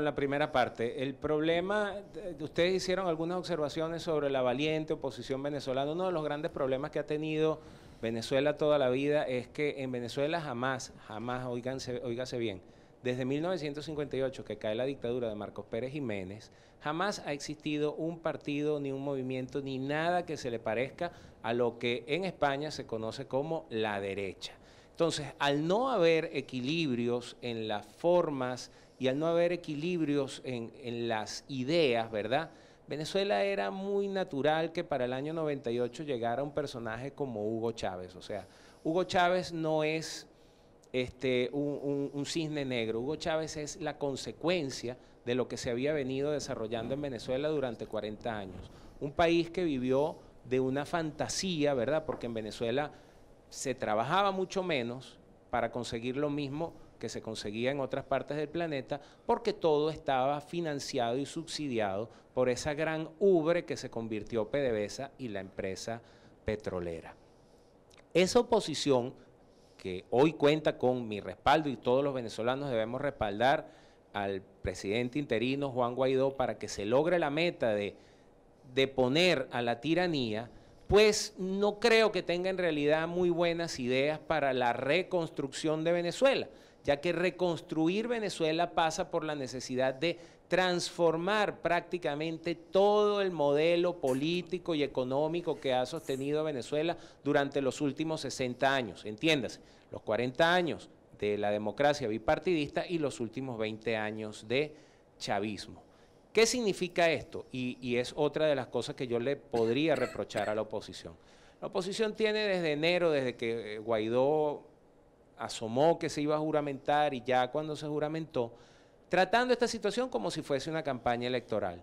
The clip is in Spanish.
En La primera parte, el problema, ustedes hicieron algunas observaciones sobre la valiente oposición venezolana. Uno de los grandes problemas que ha tenido Venezuela toda la vida es que en Venezuela jamás, jamás, oíganse, oígase bien, desde 1958 que cae la dictadura de Marcos Pérez Jiménez, jamás ha existido un partido, ni un movimiento, ni nada que se le parezca a lo que en España se conoce como la derecha. Entonces, al no haber equilibrios en las formas y al no haber equilibrios en, las ideas, ¿verdad? Venezuela era muy natural que para el año 98 llegara un personaje como Hugo Chávez. O sea, Hugo Chávez no es este, un, un, cisne negro. Hugo Chávez es la consecuencia de lo que se había venido desarrollando en Venezuela durante 40 años. Un país que vivió de una fantasía, ¿verdad? Porque en Venezuela se trabajaba mucho menos para conseguir lo mismo que se conseguía en otras partes del planeta, porque todo estaba financiado y subsidiado por esa gran ubre que se convirtió PDVSA y la empresa petrolera. Esa oposición, que hoy cuenta con mi respaldo y todos los venezolanos debemos respaldar al presidente interino Juan Guaidó para que se logre la meta de, deponer poner a la tiranía pues no creo que tenga en realidad muy buenas ideas para la reconstrucción de Venezuela, ya que reconstruir Venezuela pasa por la necesidad de transformar prácticamente todo el modelo político y económico que ha sostenido Venezuela durante los últimos 60 años, entiéndase, los 40 años de la democracia bipartidista y los últimos 20 años de chavismo. ¿Qué significa esto? Y, es otra de las cosas que yo le podría reprochar a la oposición. La oposición tiene desde enero, desde que eh, Guaidó asomó que se iba a juramentar y ya cuando se juramentó, tratando esta situación como si fuese una campaña electoral.